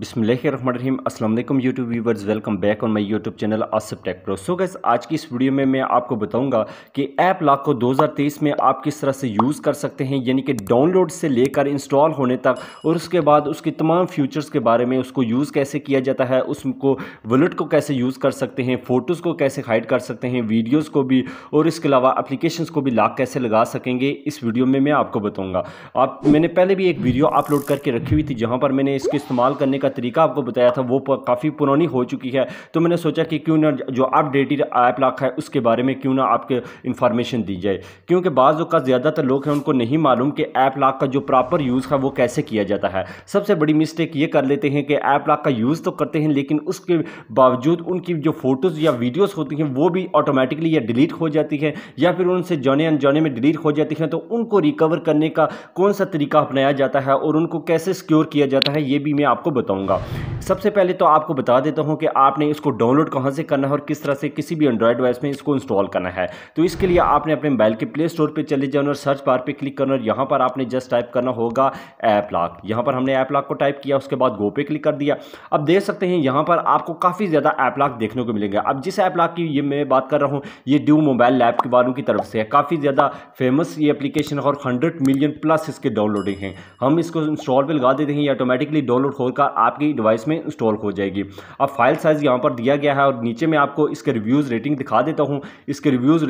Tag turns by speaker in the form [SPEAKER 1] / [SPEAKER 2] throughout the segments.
[SPEAKER 1] बिसमीम अल्लाम YouTube viewers welcome back on my YouTube channel Asif tech pro so guys आज की इस वीडियो में मैं आपको बताऊंगा कि ऐप लाख को 2023 में आप किस तरह से यूज़ कर सकते हैं यानी कि डाउनलोड से लेकर इंस्टॉल होने तक और उसके बाद उसके तमाम फ्यूचर्स के बारे में उसको यूज़ कैसे किया जाता है उसको वलेट को कैसे यूज़ कर सकते हैं फ़ोटोज़ को कैसे हाइड कर सकते हैं वीडियोज़ को भी और इसके अलावा अप्लीकेशन को भी लाख कैसे लगा सकेंगे इस वीडियो में मैं आपको बताऊँगा आप मैंने पहले भी एक वीडियो अपलोड करके रखी हुई थी जहाँ पर मैंने इसके इस्तेमाल करने का का तरीका आपको बताया था वो काफ़ी पुरानी हो चुकी है तो मैंने सोचा कि क्यों ना जो अपडेटेड ऐप लाख है उसके बारे में क्यों ना आपके इन्फॉर्मेशन दी जाए क्योंकि बाज़ का ज़्यादातर लोग हैं उनको नहीं मालूम कि ऐप लाख का जो प्रॉपर यूज़ है वो कैसे किया जाता है सबसे बड़ी मिस्टेक ये कर लेते हैं कि ऐप लाख का यूज़ तो करते हैं लेकिन उसके बावजूद उनकी जो फ़ोटोज़ या वीडियोज़ होती हैं वो भी ऑटोमेटिकली या डिलीट हो जाती है या फिर उनसे जाने अनजाने में डिलीट हो जाती हैं तो उनको रिकवर करने का कौन सा तरीका अपनाया जाता है और उनको कैसे सिक्योर किया जाता है ये भी मैं आपको बताऊँ 公告。सबसे पहले तो आपको बता देता हूँ कि आपने इसको डाउनलोड कहाँ से करना है और किस तरह से किसी भी एंड्रॉयड डिवाइस में इसको इंस्टॉल करना है तो इसके लिए आपने अपने मोबाइल के प्ले स्टोर पर चले जाना और सर्च बार पर क्लिक करना और यहाँ पर आपने जस्ट टाइप करना होगा ऐप लाक यहाँ पर हमने ऐप लाक को टाइप किया उसके बाद गो पे क्लिक कर दिया अब देख सकते हैं यहाँ पर आपको काफ़ी ज़्यादा ऐप लाक देखने को मिलेंगे अब जिस ऐप लाक की ये मैं बात कर रहा हूँ ये ड्यू मोबाइल लैब के वालों की तरफ से है काफ़ी ज़्यादा फेमस ये एप्लीकेशन है और हंड्रेड मिलियन प्लस इसके डाउनलोडिंग हैं हम इसको इंस्टॉल पर लगा देते हैं ये ऑटोमेटिकली डाउनलोड होकर आपकी डिवाइस में में इंस्टॉल हो जाएगी अब फाइल साइज़ यहाँ पर दिया गया है और नीचे में आपको इसके रिव्यूज़ रेटिंग दिखा देता हूँ इसके reviews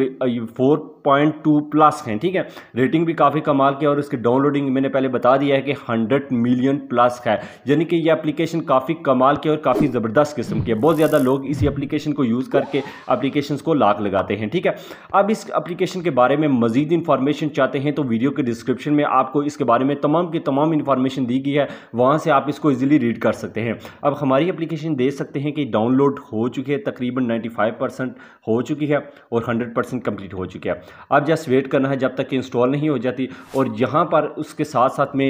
[SPEAKER 1] four point two plus हैं ठीक है रेटिंग भी काफ़ी कमाल की और इसकी डाउनलोडिंग मैंने पहले बता दिया है कि हंड्रेड मिलियन प्लस है यानी कि यह अपलीकेशन काफ़ी कमाल की और काफ़ी ज़बरदस्त किस्म की है बहुत ज़्यादा लोग इसी एप्लीकेशन को यूज़ करके एप्लीकेशन को लाख लगाते हैं ठीक है अब इस अप्लीकेशन के बारे में मजीद इन्फॉर्मेशन चाहते हैं तो वीडियो के डिस्क्रिप्शन में आपको इसके बारे में तमाम की तमाम इन्फॉर्मेशन दी गई है वहाँ से आप इसको ईजिली रीड कर सकते हैं अब हमारी एप्लीकेशन देख सकते हैं कि डाउनलोड हो चुकी है तकरीबन 95 परसेंट हो चुकी है और 100 परसेंट कम्प्लीट हो चुकी है अब जस्ट वेट करना है जब तक कि इंस्टॉल नहीं हो जाती और यहाँ पर उसके साथ साथ मैं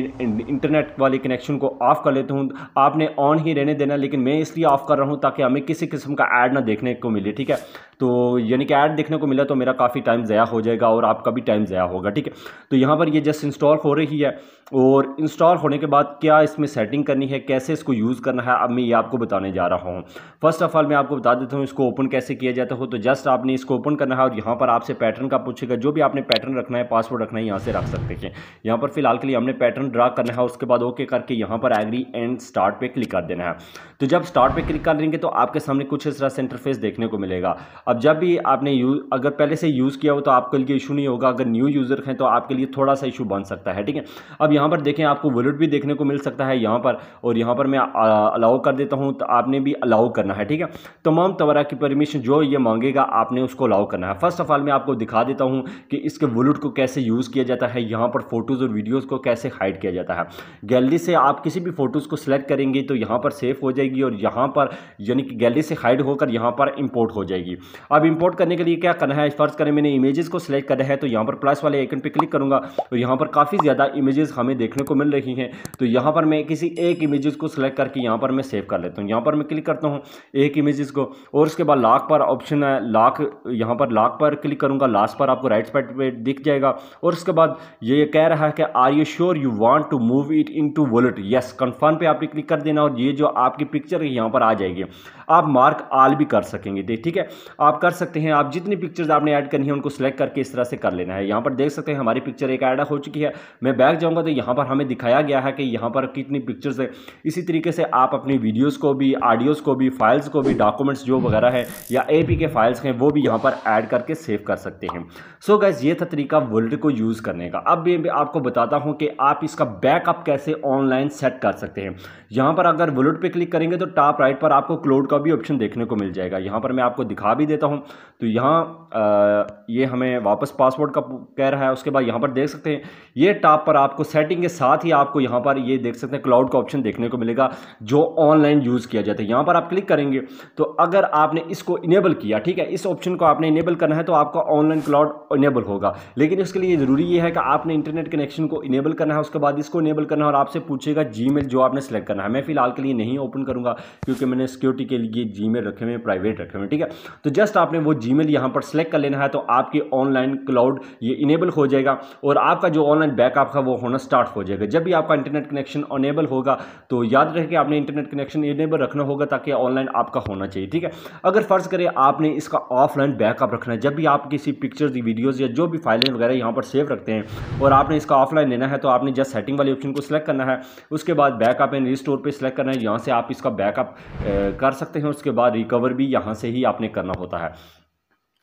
[SPEAKER 1] इंटरनेट वाले कनेक्शन को ऑफ़ कर लेता हूँ आपने ऑन ही रहने देना लेकिन मैं इसलिए ऑफ़ कर रहा हूँ ताकि हमें किसी किस्म का ऐड ना देखने को मिले ठीक है तो यानी कि ऐड देखने को मिला तो मेरा काफ़ी टाइम ज़ाया हो जाएगा और आपका भी टाइम ज़ाया होगा ठीक है तो यहाँ पर ये जस्ट इंस्टॉल हो रही है और इंस्टॉल होने के बाद क्या इसमें सेटिंग करनी है कैसे इसको यूज़ करना है अब मैं ये आपको बताने जा रहा हूँ फर्स्ट ऑफ ऑल मैं आपको बता देता हूँ इसको ओपन कैसे किया जाता हो तो जस्ट आपने इसको ओपन करना है और यहाँ पर आपसे पैटर्न का पूछेगा जो भी आपने पैटर्न रखना है पासवर्ड रखना है यहाँ से रख सकते हैं यहाँ पर फिलहाल के लिए हमने पैटर्न ड्रा करना है उसके बाद ओके करके यहाँ पर एग्री एंड स्टार्ट पर क्लिक कर देना है तो जब स्टार्ट पर क्लिक कर देंगे तो आपके सामने कुछ इस तरह से इंटरफेस देखने को मिलेगा अब जब भी आपने यूज अगर पहले से यूज़ किया हो तो आपके लिए इशू नहीं होगा अगर न्यू यूज़र हैं तो आपके लिए थोड़ा सा इशू बन सकता है ठीक है अब यहाँ पर देखें आपको वॉलेट भी देखने को मिल सकता है यहाँ पर और यहाँ पर मैं अलाउ कर देता हूँ तो आपने भी अलाउ करना है ठीक है तमाम तवरा की परमिशन जो ये मांगेगा आपने उसको अलाउ करना है फर्स्ट ऑफ ऑल मैं आपको दिखा देता हूँ कि इसके वॉलेट को कैसे यूज़ किया जाता है यहाँ पर फोटोज़ और वीडियोज़ को कैसे हाइड किया जाता है गैलरी से आप किसी भी फ़ोटोज़ को सिलेक्ट करेंगे तो यहाँ पर सेफ हो जाएगी और यहाँ पर यानी कि गैलरी से हाइड होकर यहाँ पर इम्पोर्ट हो जाएगी अब इंपोर्ट करने के लिए क्या करना है फ़र्ज़ करें मैंने इमेजेस को सिलेक्ट करना है तो यहाँ पर प्लस वाले आइकन पर क्लिक करूँगा और यहाँ पर काफ़ी ज़्यादा इमेजेस हम हमें देखने को मिल रही हैं तो यहाँ पर मैं किसी एक इमेजेस को सिलेक्ट करके यहाँ पर मैं सेव कर लेता हूँ यहाँ पर मैं क्लिक करता हूँ एक इमेजेस को और उसके बाद लाख पर ऑप्शन है लाख यहाँ पर लाख पर क्लिक करूँगा लास्ट पर आपको राइट साइड पर दिख जाएगा और उसके बाद ये कह रहा है कि are you sure you want to move it into wallet yes confirm पर आपने क्लिक कर देना और ये जो आपकी पिक्चर है यहाँ पर आ जाएगी आप मार्क आल भी कर सकेंगे ठीक है आप कर सकते हैं आप जितनी पिक्चर्स आपने ऐड करनी है उनको सेलेक्ट करके इस तरह से कर लेना है यहाँ पर देख सकते हैं हमारी पिक्चर एक ऐड हो चुकी है मैं बैक जाऊँगा तो यहाँ पर हमें दिखाया गया है कि यहाँ पर कितनी पिक्चर्स है इसी तरीके से आप अपनी वीडियोज़ को भी ऑडियोज़ को भी फाइल्स को भी डॉक्यूमेंट्स जो वगैरह है या ए के फाइल्स हैं वो भी यहाँ पर ऐड करके सेव कर सकते हैं सो so गैस ये था तरीका वर्ल्ड को यूज़ करने का अब भी आपको बताता हूँ कि आप इसका बैकअप कैसे ऑनलाइन सेट कर सकते हैं यहाँ पर अगर वर्ल्ड पर क्लिक करेंगे तो टॉप राइट पर आपको क्लोड का भी ऑप्शन देखने को मिल जाएगा यहाँ पर मैं आपको दिखा भी देता हूँ तो यहाँ ये हमें वापस पासवर्ड का कह रहा है उसके बाद यहाँ पर देख सकते हैं ये टॉप पर आपको सेट सेटिंग के साथ ही आपको यहाँ पर ये देख सकते हैं क्लाउड का ऑप्शन देखने को मिलेगा जो ऑनलाइन यूज़ किया जाता है यहाँ पर आप क्लिक करेंगे तो अगर आपने इसको इनेबल किया ठीक है इस ऑप्शन को आपने इनेबल करना है तो आपका ऑनलाइन क्लाउड इनेबल होगा लेकिन इसके लिए ज़रूरी ये है कि आपने इंटरनेट कनेक्शन को इनेबल करना है उसके बाद इसको इनेबल करना है और आपसे पूछेगा जी जो आपने सेलेक्ट करना है मैं फिलहाल के लिए नहीं ओपन करूँगा क्योंकि मैंने सिक्योरिटी के लिए जी रखे हुए प्राइवेट रखे हुए ठीक है तो जस्ट आपने वो जी मेल पर सेलेक्ट कर लेना है तो आपके ऑनलाइन क्लाउड ये इनेबल हो जाएगा और आपका जो ऑनलाइन बैकअप है वो होना स्टार्ट स्टार्ट हो जाएगा जब भी आपका इंटरनेट कनेक्शन अनेबल होगा तो याद रहे कि आपने इंटरनेट कनेक्शन इनेबल रखना होगा ताकि ऑनलाइन आपका होना चाहिए ठीक है अगर फ़र्ज़ करें आपने इसका ऑफलाइन बैकअप रखना है जब भी आप किसी पिक्चर्स वीडियोज़ या जो भी फाइलें वगैरह यहाँ पर सेव रखते हैं और आपने इसका ऑफलाइन लेना है तो आपने जस्ट सेटिंग वाले ऑप्शन को सिलेक्ट करना है उसके बाद बैकअप एंड रिस्टोर पर सिलेक्ट करना है यहाँ से आप इसका बैकअप कर सकते हैं उसके बाद रिकवर भी यहाँ से ही आपने करना होता है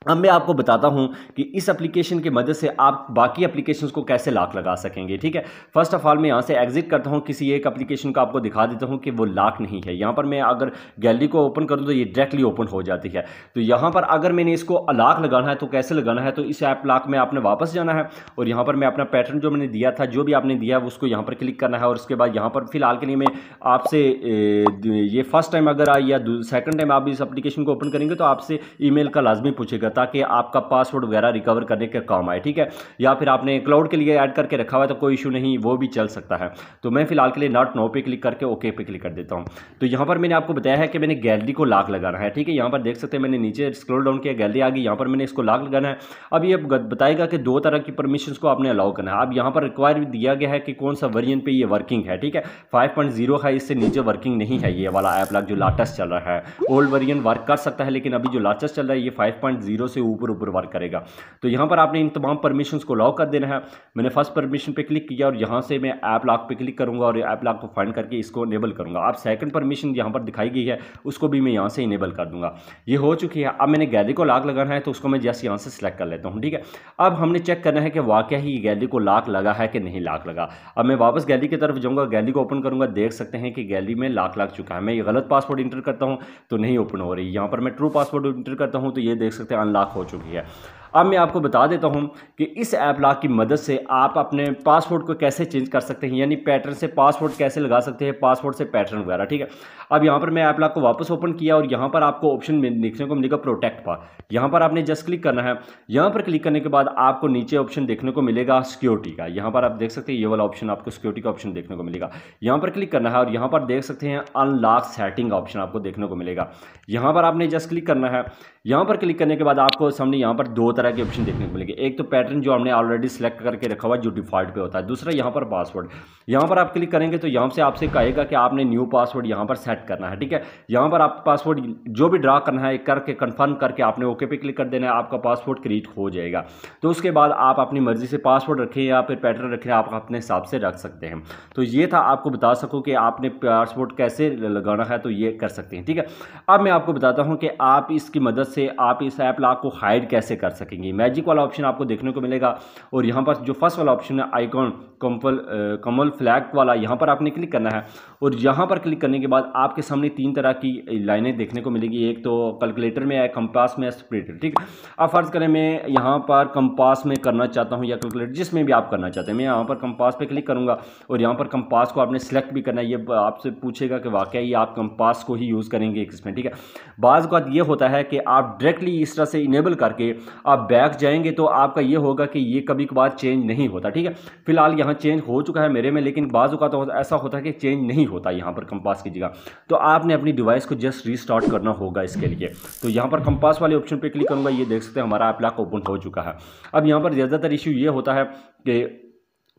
[SPEAKER 1] अब मैं आपको बताता हूं कि इस एप्लीकेशन की मदद से आप बाकी एप्लीकेशंस को कैसे लाख लगा सकेंगे ठीक है फर्स्ट ऑफ ऑल मैं यहां से एग्जिट करता हूं किसी एक एप्लीकेशन को आपको दिखा देता हूं कि वो लाख नहीं है यहां पर मैं अगर गैलरी को ओपन करूं तो ये डायरेक्टली ओपन हो जाती है तो यहां पर अगर मैंने इसको लाख लगाना है तो कैसे लगाना है तो इस ऐप लाख में आपने वापस जाना है और यहाँ पर मैं अपना पैटर्न जो मैंने दिया था जो भी आपने दिया है उसको यहाँ पर क्लिक करना है और उसके बाद यहाँ पर फिलहाल के लिए मैं आपसे ये फर्स्ट टाइम अगर या सेकेंड टाइम आप इस एप्लीकेशन को ओपन करेंगे तो आपसे ई का लाजमी पूछेगा ताकि आपका पासवर्ड वगैरह रिकवर करने के काम आए ठीक है या फिर आपने क्लाउड के लिए ऐड करके रखा हुआ है तो कोई इशू नहीं वो भी चल सकता है तो मैं फिलहाल के लिए नॉट नो पे क्लिक करके ओके पे क्लिक कर देता हूँ तो यहाँ पर मैंने आपको बताया है कि मैंने गैलरी को लाख लगाना है ठीक है यहाँ पर देख सकते हैं मैंने नीचे स्क्रोल डाउन किया गैलरी आ गई यहाँ पर मैंने इसको लाख लगाना है अब ये बताएगा कि दो तरह की परमिशन को आपने अलाउ करना है अब यहाँ पर रिक्वायर दिया गया है कि कौन सा वर्जन पर यह वर्किंग है ठीक है फाइव है इससे नीचे वर्किंग नहीं है ये वाला ऐप लाख जो लाटेस्ट चल रहा है ओल्ड वर्जन वर्क कर सकता है लेकिन अभी जो लाटेस्ट चल रहा है ये फाइव जीरो से ऊपर ऊपर वर्क करेगा तो यहाँ पर आपने इन तमाम परमिशन को लॉक कर देना है मैंने फर्स्ट परमिशन पर क्लिक किया और यहाँ से मैं ऐप लॉक पर क्लिक करूँगा और ऐप लॉक को फाइंड करके इसको इनेबल करूँगा आप सेकंड परमिशन यहाँ पर दिखाई गई है उसको भी मैं यहाँ से इनेबल कर दूँगा ये हो चुकी है अब मैंने गैलरी को लॉक लगाना है तो उसको मैं जैसे यहाँ से सिलेक्ट कर लेता हूँ ठीक है अब हमने चेक करना है कि वाकई ही गैलरी को लॉक लगा है कि नहीं लॉक लगा अब मैं वापस गैलरी की तरफ जाऊँगा गैलरी को ओपन करूँगा देख सकते हैं कि गैलरी में लॉक लग चुका है मैं ये गलत पासवर्ड इंटर करता हूँ तो नहीं ओपन हो रही यहाँ पर मैं ट्रू पासवर्ड इंटर करता हूँ तो ये देख सकते हैं अनलॉक हो चुकी है अब मैं आपको बता देता हूं कि इस ऐप लॉक की मदद से आप अपने पासवर्ड को कैसे चेंज कर सकते हैं यानी पैटर्न से पासवर्ड कैसे लगा सकते हैं पासवर्ड से पैटर्न वगैरह ठीक है अब यहां पर मैं ऐप लॉक को वापस ओपन किया और यहां पर आपको ऑप्शन देखने को मिलेगा प्रोटेक्ट पा यहाँ पर आपने जस्ट क्लिक करना है यहाँ पर क्लिक करने के बाद आपको नीचे ऑप्शन देखने को मिलेगा सिक्योरिटी का यहाँ पर आप देख सकते हैं ये वाला ऑप्शन आपको सिक्योरिटी का ऑप्शन देखने को मिलेगा यहाँ पर क्लिक करना है और यहाँ पर देख सकते हैं अनलॉक सेटिंग ऑप्शन आपको देखने को मिलेगा यहाँ पर आपने जस्ट क्लिक करना है यहाँ पर क्लिक करने के बाद आपको सामने यहाँ पर दो तरह के ऑप्शन देखने को मिलेंगे एक तो पैटर्न जो हमने ऑलरेडी सेलेक्ट करके रखा हुआ जो डिफॉल्ट पे होता है दूसरा यहाँ पर पासवर्ड यहाँ पर आप क्लिक करेंगे तो यहाँ से आपसे कहेगा कि आपने न्यू पासवर्ड यहाँ पर सेट करना है ठीक है यहाँ पर आप पासवर्ड जो भी ड्रा करना है करके कन्फर्म करके आपने ओके पे क्लिक कर देना है आपका पासवर्ड क्रिएट हो जाएगा तो उसके बाद आप अपनी मर्जी से पासवर्ड रखें या फिर पैटर्न रखें आप अपने हिसाब से रख सकते हैं तो ये था आपको बता सको कि आपने पासवर्ड कैसे लगाना है तो ये कर सकते हैं ठीक है अब मैं आपको बताता हूँ कि आप इसकी मदद से आप इस ऐप लॉक को हाइड कैसे कर सकेंगे मैजिक वाला ऑप्शन आपको देखने को मिलेगा और यहाँ पर जो फर्स्ट वाला ऑप्शन है आइकॉन कम्पल कमल फ्लैग वाला यहाँ पर आपने क्लिक करना है और यहाँ पर क्लिक करने के बाद आपके सामने तीन तरह की लाइनें देखने को मिलेगी एक तो कैलकुलेटर में है कंपास में है स्प्रेटर ठीक अब फ़र्ज़ करें मैं यहाँ पर कंपास में करना चाहता हूँ या कैलकुलेटर जिसमें भी आप करना चाहते हैं मैं यहाँ पर कंपास पर क्लिक करूँगा और यहाँ पर कंपास को आपने सेलेक्ट भी करना है ये आपसे पूछेगा कि वाकई आप कंपास को ही यूज़ करेंगे इसमें ठीक है बाज़ यह होता है कि आप आप डायरेक्टली इस तरह से इनेबल करके आप बैक जाएंगे तो आपका ये होगा कि ये कभी कभार चेंज नहीं होता ठीक है फिलहाल यहाँ चेंज हो चुका है मेरे में लेकिन बाजू का तो ऐसा होता है कि चेंज नहीं होता यहाँ पर कंपास की जगह तो आपने अपनी डिवाइस को जस्ट रीस्टार्ट करना होगा इसके लिए तो यहाँ पर कंपास वाले ऑप्शन पर क्लिक करूँगा ये देख सकते हैं हमारा ऐप लॉक ओपन हो चुका है अब यहाँ पर ज़्यादातर इशू ये होता है कि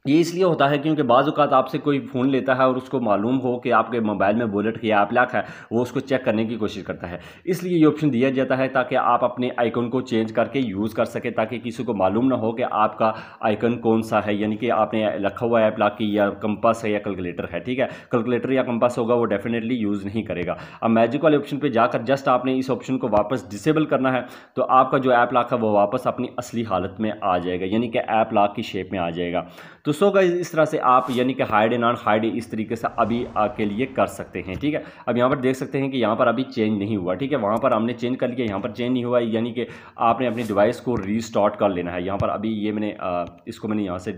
[SPEAKER 1] ये इसलिए होता है क्योंकि बाज़ात आपसे कोई फ़ोन लेता है और उसको मालूम हो कि आपके मोबाइल में वॉलेट की ऐप लाख है वो उसको चेक करने की कोशिश करता है इसलिए ये ऑप्शन दिया जाता है ताकि आप अपने आइकन को चेंज करके यूज़ कर सकें ताकि किसी को मालूम ना हो कि आपका आइकन कौन सा है यानी कि आपने रखा हुआ ऐप लाख की या कंपस है या कैलकुलेटर है ठीक है कैलकुलेटर या कंपस होगा वो डेफिनेटली यूज़ नहीं करेगा अब मैजिक वाले ऑप्शन पर जाकर जस्ट आपने इस ऑप्शन को वापस डिसेबल करना है तो आपका जो ऐप लाख है वो वापस अपनी असली हालत में आ जाएगा यानी कि ऐप लाख की शेप में आ जाएगा तो सो का इस तरह से आप यानी कि हाइड एंड नॉन हाइड इस तरीके से अभी के लिए कर सकते हैं ठीक है अब यहाँ पर देख सकते हैं कि यहाँ पर अभी चेंज नहीं हुआ ठीक है वहाँ पर हमने चेंज कर लिया यहाँ पर चेंज नहीं हुआ यानी कि आपने अपनी डिवाइस को रीस्टार्ट कर लेना है यहाँ पर अभी ये मैंने इसको मैंने यहाँ से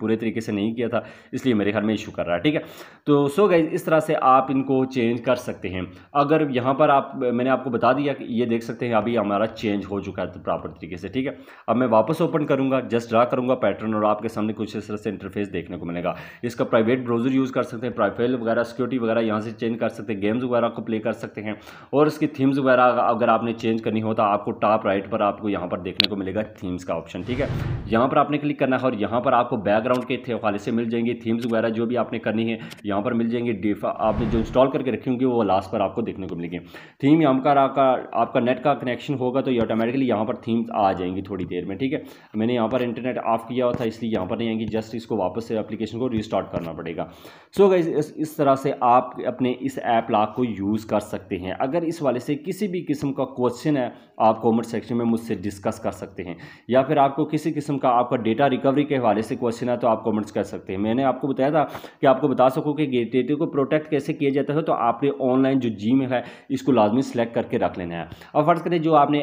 [SPEAKER 1] पूरे तरीके से नहीं किया था इसलिए मेरे घर में इशू कर रहा है ठीक है तो सो गाइज इस तरह से आप इनको चेंज कर सकते हैं अगर यहाँ पर आप मैंने आपको बता दिया कि ये देख सकते हैं अभी हमारा चेंज हो चुका है प्रॉपर तो तरीके से ठीक है अब मैं वापस ओपन करूँगा जस्ट ड्रा करूँगा पैटर्न और आपके सामने कुछ कुछ इस तरह से इंटरफेस देखने को मिलेगा इसका प्राइवेट ब्राउजर यूज़ कर सकते हैं प्राइफाइल वगैरह सिक्योरिटी वगैरह यहाँ से चेंज कर सकते हैं गेम्स वगैरह को प्ले कर सकते हैं और इसकी थीम्स वगैरह अगर आपने चेंज करनी हो तो आपको टॉप राइट पर आपको यहाँ पर देखने को मिलेगा थीम्स का ऑप्शन ठीक है यहाँ पर आपने क्लिक करना है और यहाँ पर आपको बैकग्राउंड के हवाले से मिल जाएंगे थीम्स वगैरह जो भी आपने करनी है यहाँ पर मिल जाएंगे आपने जो इंस्टॉल करके रखी होंगी वो लास्ट पर आपको देखने को मिलेगी थीम यहाँ का आपका नेट का कनेक्शन होगा तो ये ऑटोमेटिकली यहाँ पर थीम्स आ जाएंगी थोड़ी देर में ठीक है मैंने यहाँ पर इंटरनेट ऑफ किया था इसलिए यहाँ पर नहीं आएंगे कि जस्ट इसको वापस से एप्लीकेशन को रिस्टार्ट करना पड़ेगा सो so इस, इस तरह से आप अपने इस ऐप लॉक को यूज़ कर सकते हैं अगर इस वाले से किसी भी किस्म का क्वेश्चन है आप कॉमेंट सेक्शन में मुझसे डिस्कस कर सकते हैं या फिर आपको किसी किस्म का आपका डेटा रिकवरी के हवाले से क्वेश्चन है तो आप कॉमेंट्स कर सकते हैं मैंने आपको बताया था कि आपको बता सकूँ कि डेटे को प्रोटेक्ट कैसे किया जाता है तो आपने ऑनलाइन जो जी है इसको लाजमी सेलेक्ट करके रख लेना है अब फर्ज करें जो आपने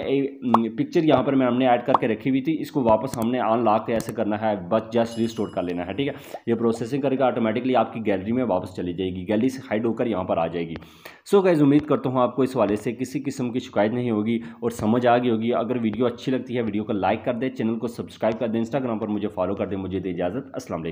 [SPEAKER 1] पिक्चर यहाँ पर मैं हमने ऐड करके रखी हुई थी इसको वापस हमने अनलॉक कैसे करना है बस जस्ट स्टोर कर लेना है ठीक है ये प्रोसेसिंग करके ऑटोमेटिकली आपकी गैलरी में वापस चली जाएगी गैलरी से हाइड होकर यहाँ पर आ जाएगी सो so, गैज़ उम्मीद करता हूँ आपको इस वाले से किसी किस्म की शिकायत नहीं होगी और समझ आ गई होगी अगर वीडियो अच्छी लगती है वीडियो को लाइक कर दें चैनल को सब्सक्राइब कर दें इंस्टाग्राम पर मुझे फॉलो कर दें मुझे दे इजाज़त असलम